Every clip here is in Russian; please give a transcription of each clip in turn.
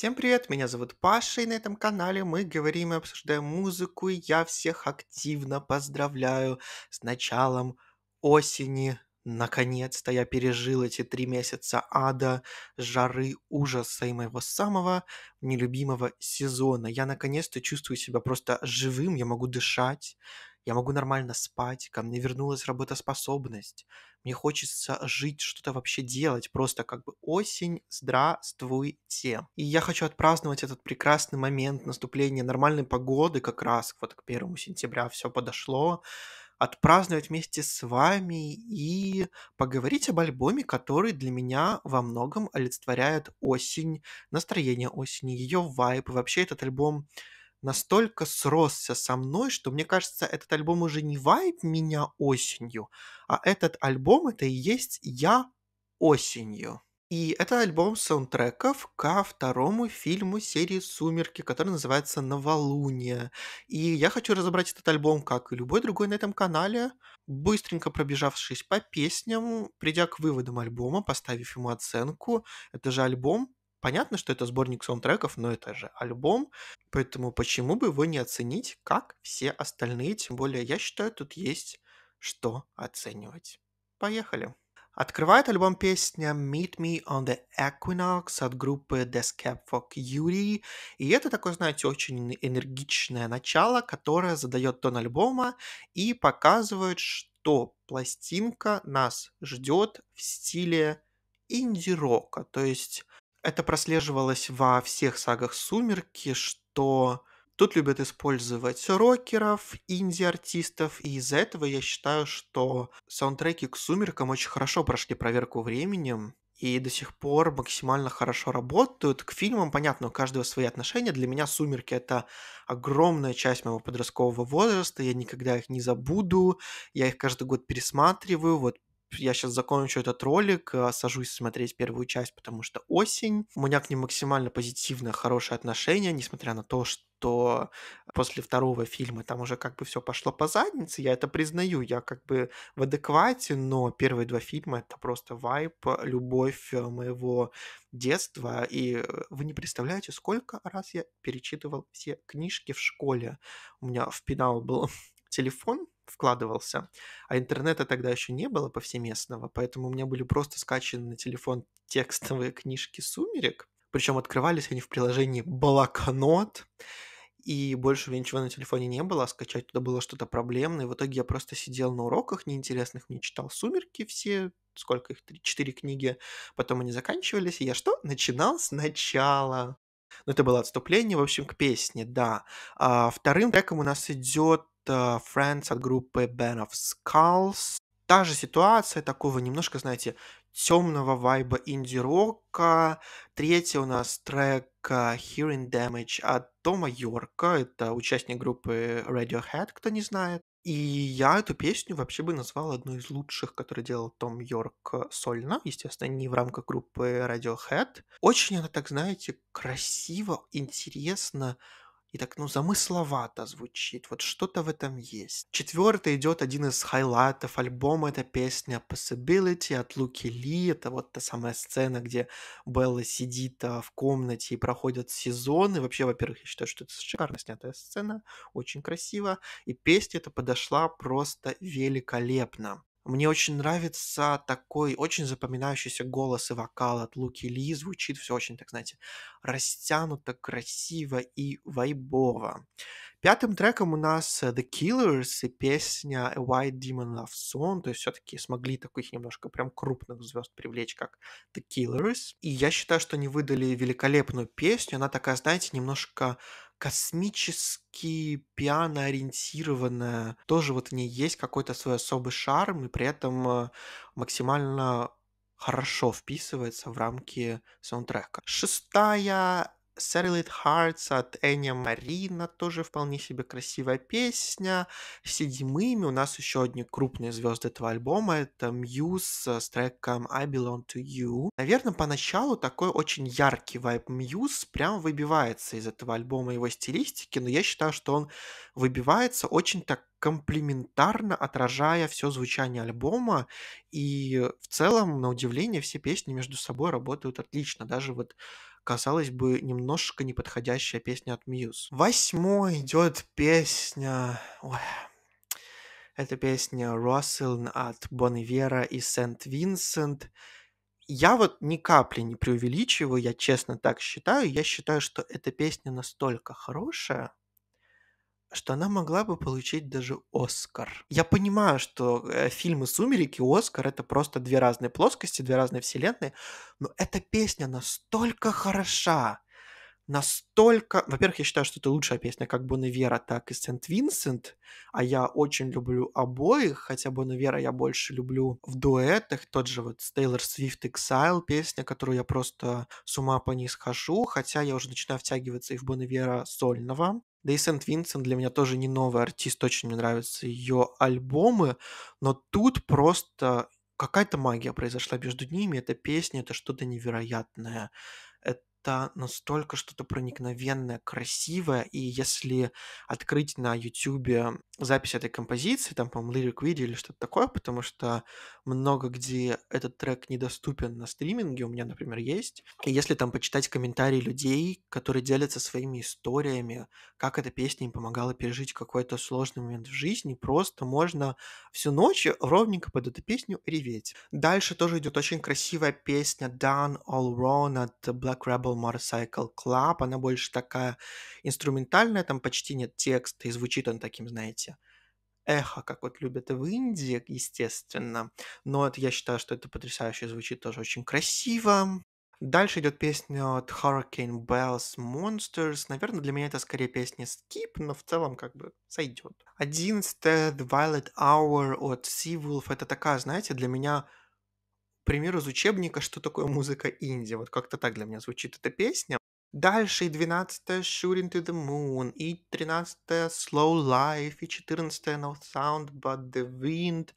Всем привет, меня зовут Паша, и на этом канале мы говорим и обсуждаем музыку, и я всех активно поздравляю с началом осени. Наконец-то я пережил эти три месяца ада, жары, ужаса и моего самого нелюбимого сезона. Я наконец-то чувствую себя просто живым, я могу дышать, я могу нормально спать, ко мне вернулась работоспособность. Мне хочется жить, что-то вообще делать. Просто как бы осень, здравствуйте. И я хочу отпраздновать этот прекрасный момент наступления нормальной погоды как раз. Вот к первому сентября все подошло отпраздновать вместе с вами и поговорить об альбоме, который для меня во многом олицетворяет осень, настроение осени, ее вайп. И вообще этот альбом настолько сросся со мной, что мне кажется, этот альбом уже не вайб меня осенью, а этот альбом это и есть я осенью. И это альбом саундтреков ко второму фильму серии «Сумерки», который называется «Новолуние». И я хочу разобрать этот альбом, как и любой другой на этом канале, быстренько пробежавшись по песням, придя к выводам альбома, поставив ему оценку. Это же альбом, Понятно, что это сборник саундтреков, но это же альбом, поэтому почему бы его не оценить, как все остальные, тем более, я считаю, тут есть что оценивать. Поехали! Открывает альбом песня Meet Me on the Equinox от группы Descap for Cutie. И это такое, знаете, очень энергичное начало, которое задает тон альбома и показывает, что пластинка нас ждет в стиле инди-рока. То есть это прослеживалось во всех сагах «Сумерки», что тут любят использовать рокеров, инди-артистов, и из-за этого я считаю, что саундтреки к «Сумеркам» очень хорошо прошли проверку временем, и до сих пор максимально хорошо работают. К фильмам, понятно, у каждого свои отношения. Для меня «Сумерки» — это огромная часть моего подросткового возраста, я никогда их не забуду, я их каждый год пересматриваю. Вот я сейчас закончу этот ролик, э, сажусь смотреть первую часть, потому что осень. У меня к ним максимально позитивное, хорошее отношение, несмотря на то, что после второго фильма там уже как бы все пошло по заднице, я это признаю, я как бы в адеквате, но первые два фильма это просто вайп, любовь э, моего детства, и э, вы не представляете, сколько раз я перечитывал все книжки в школе. У меня в пенал был телефон, вкладывался. А интернета тогда еще не было повсеместного, поэтому у меня были просто скачаны на телефон текстовые книжки «Сумерек». Причем открывались они в приложении «Блокнот», и больше у меня ничего на телефоне не было, а скачать туда было что-то проблемное. И в итоге я просто сидел на уроках неинтересных, мне читал «Сумерки» все, сколько их, три, четыре книги, потом они заканчивались, и я что? Начинал сначала. Ну, это было отступление, в общем, к песне, да. А, вторым треком у нас идет Э, Friends от группы Band of Skulls. Та же ситуация, такого немножко, знаете, темного вайба инди-рока. Третий у нас трек э, Hearing Damage от Тома Йорка. Это участник группы Radiohead, кто не знает. И я эту песню вообще бы назвал одной из лучших, которую делал Том Йорк сольно, естественно, не в рамках группы Radiohead. Очень она так, знаете, красиво, интересно, и так, ну, замысловато звучит, вот что-то в этом есть. Четвертый идет один из хайлайтов альбома, это песня Possibility от Луки Ли, это вот та самая сцена, где Белла сидит э, в комнате и проходят сезоны. Вообще, во-первых, я считаю, что это шикарно снятая сцена, очень красиво, и песня эта подошла просто великолепно. Мне очень нравится такой очень запоминающийся голос и вокал от Луки Ли. Звучит все очень, так знаете, растянуто, красиво и вайбово. Пятым треком у нас The Killers и песня A White Demon Love Song. То есть все-таки смогли таких немножко прям крупных звезд привлечь, как The Killers. И я считаю, что они выдали великолепную песню. Она такая, знаете, немножко космически пиано-ориентированная, тоже вот в ней есть какой-то свой особый шарм, и при этом э, максимально хорошо вписывается в рамки саундтрека. Шестая Satellite Hearts от Энни Марина тоже вполне себе красивая песня. Седьмыми у нас еще одни крупные звезды этого альбома. Это Muse с треком I Belong to You. Наверное, поначалу такой очень яркий вайп Muse прям выбивается из этого альбома его стилистики, но я считаю, что он выбивается очень так комплементарно отражая все звучание альбома, и в целом, на удивление, все песни между собой работают отлично, даже вот казалось бы, немножко неподходящая песня от Мьюз. Восьмой идет песня... Ой. Это песня Russell от Бонвера и «Сент-Винсент». Я вот ни капли не преувеличиваю, я честно так считаю. Я считаю, что эта песня настолько хорошая, что она могла бы получить даже Оскар. Я понимаю, что э, фильмы «Сумерики» и «Оскар» — это просто две разные плоскости, две разные вселенные, но эта песня настолько хороша, настолько... Во-первых, я считаю, что это лучшая песня как Бонавера, так и Сент-Винсент, а я очень люблю обоих, хотя Бонавера я больше люблю в дуэтах, тот же вот Taylor Swift Exile песня, которую я просто с ума по ней схожу, хотя я уже начинаю втягиваться и в Бонавера сольного, да и Сент Винсент для меня тоже не новый артист, очень мне нравятся ее альбомы, но тут просто какая-то магия произошла между ними. Эта песня, это что-то невероятное это настолько что-то проникновенное, красивое, и если открыть на YouTube запись этой композиции, там, по-моему, лирик видео или что-то такое, потому что много где этот трек недоступен на стриминге, у меня, например, есть. И если там почитать комментарии людей, которые делятся своими историями, как эта песня им помогала пережить какой-то сложный момент в жизни, просто можно всю ночь ровненько под эту песню реветь. Дальше тоже идет очень красивая песня Done All Wrong от Black Rebel Apple Motorcycle Club, она больше такая инструментальная, там почти нет текста, и звучит он таким, знаете, эхо, как вот любят в Индии, естественно. Но это, я считаю, что это потрясающе звучит тоже очень красиво. Дальше идет песня от Hurricane Bells Monsters. Наверное, для меня это скорее песня Skip, но в целом как бы сойдет. Одиннадцатая The Violet Hour от Seawolf. Это такая, знаете, для меня пример из учебника, что такое музыка инди. Вот как-то так для меня звучит эта песня. Дальше и 12-я Shooting to the Moon, и 13 Slow Life, и 14 No Sound But The Wind.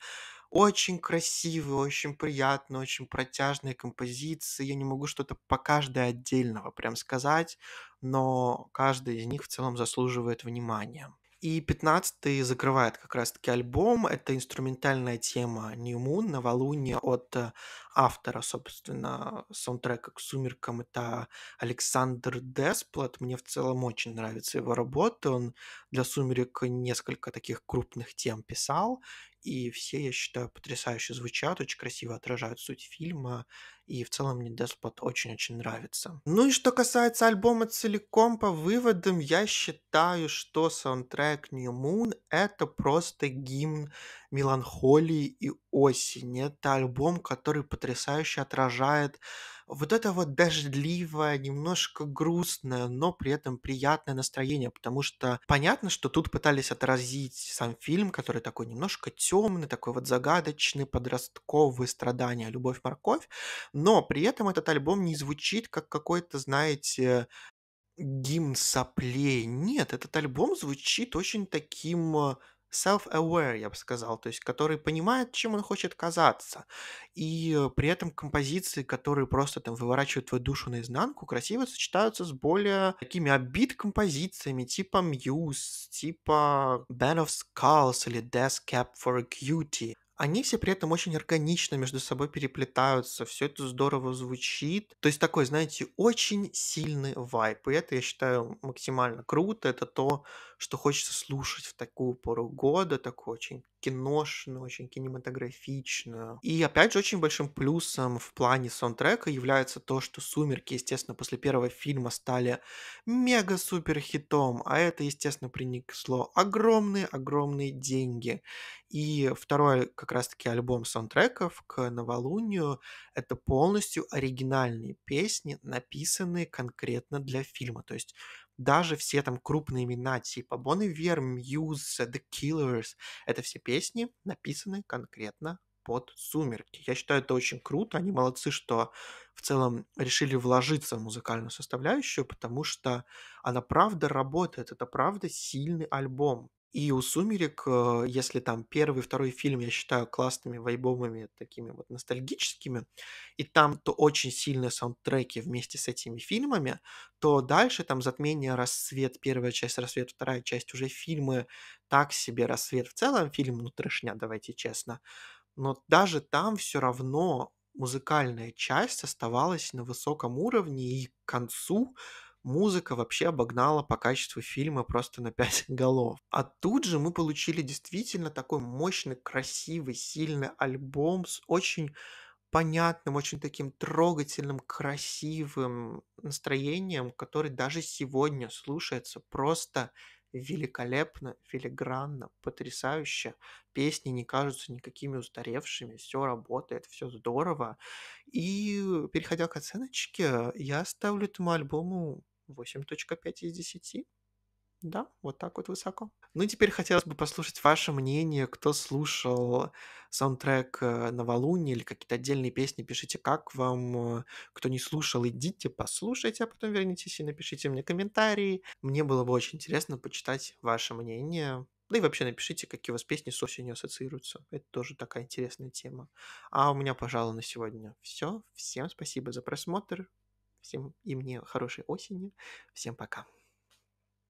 Очень красивые, очень приятные, очень протяжные композиции. Я не могу что-то по каждой отдельного прям сказать, но каждый из них в целом заслуживает внимания. И 15 закрывает как раз-таки альбом. Это инструментальная тема New Moon, «Новолуние» от э, автора, собственно, саундтрека к «Сумеркам». Это Александр Десплат. Мне в целом очень нравится его работа. Он для «Сумерек» несколько таких крупных тем писал и все, я считаю, потрясающе звучат, очень красиво отражают суть фильма, и в целом мне Деспот очень-очень нравится. Ну и что касается альбома целиком, по выводам, я считаю, что саундтрек New Moon — это просто гимн меланхолии и осени. Это альбом, который потрясающе отражает вот это вот дождливое, немножко грустное, но при этом приятное настроение, потому что понятно, что тут пытались отразить сам фильм, который такой немножко темный, такой вот загадочный, подростковые страдания, любовь, морковь, но при этом этот альбом не звучит как какой-то, знаете, гимн соплей. Нет, этот альбом звучит очень таким self-aware, я бы сказал, то есть который понимает, чем он хочет казаться, и э, при этом композиции, которые просто там выворачивают твою душу наизнанку, красиво сочетаются с более такими обид композициями, типа Muse, типа Band of Skulls или Death Cap for a Cutie. Они все при этом очень органично между собой переплетаются, все это здорово звучит. То есть такой, знаете, очень сильный вайп. И это, я считаю, максимально круто. Это то, что хочется слушать в такую пору года, такой очень киношную, очень кинематографично И опять же, очень большим плюсом в плане саундтрека является то, что «Сумерки», естественно, после первого фильма стали мега-супер хитом, а это, естественно, принесло огромные-огромные деньги. И второй как раз-таки альбом саундтреков к «Новолунию» — это полностью оригинальные песни, написанные конкретно для фильма. То есть даже все там крупные имена типа Bon Iver, Muse, The Killers, это все песни написаны конкретно под «Сумерки». Я считаю, это очень круто. Они молодцы, что в целом решили вложиться в музыкальную составляющую, потому что она правда работает. Это правда сильный альбом. И у «Сумерек», э, если там первый, второй фильм я считаю классными вайбовыми, такими вот ностальгическими, и там то очень сильные саундтреки вместе с этими фильмами, то дальше там «Затмение», «Рассвет», первая часть «Рассвет», вторая часть уже фильмы так себе «Рассвет» в целом, фильм, ну, трешня, давайте честно. Но даже там все равно музыкальная часть оставалась на высоком уровне, и к концу музыка вообще обогнала по качеству фильма просто на 5 голов. А тут же мы получили действительно такой мощный, красивый, сильный альбом с очень понятным, очень таким трогательным, красивым настроением, который даже сегодня слушается просто великолепно, филигранно, потрясающе. Песни не кажутся никакими устаревшими, все работает, все здорово. И переходя к оценочке, я ставлю этому альбому 8.5 из 10. Да, вот так вот высоко. Ну, и теперь хотелось бы послушать ваше мнение, кто слушал саундтрек э, «Новолуние» или какие-то отдельные песни, пишите, как вам. Э, кто не слушал, идите, послушайте, а потом вернитесь и напишите мне комментарии. Мне было бы очень интересно почитать ваше мнение. Да и вообще напишите, какие у вас песни с осенью ассоциируются. Это тоже такая интересная тема. А у меня, пожалуй, на сегодня все. Всем спасибо за просмотр. Всем и мне хорошей осени. Всем пока.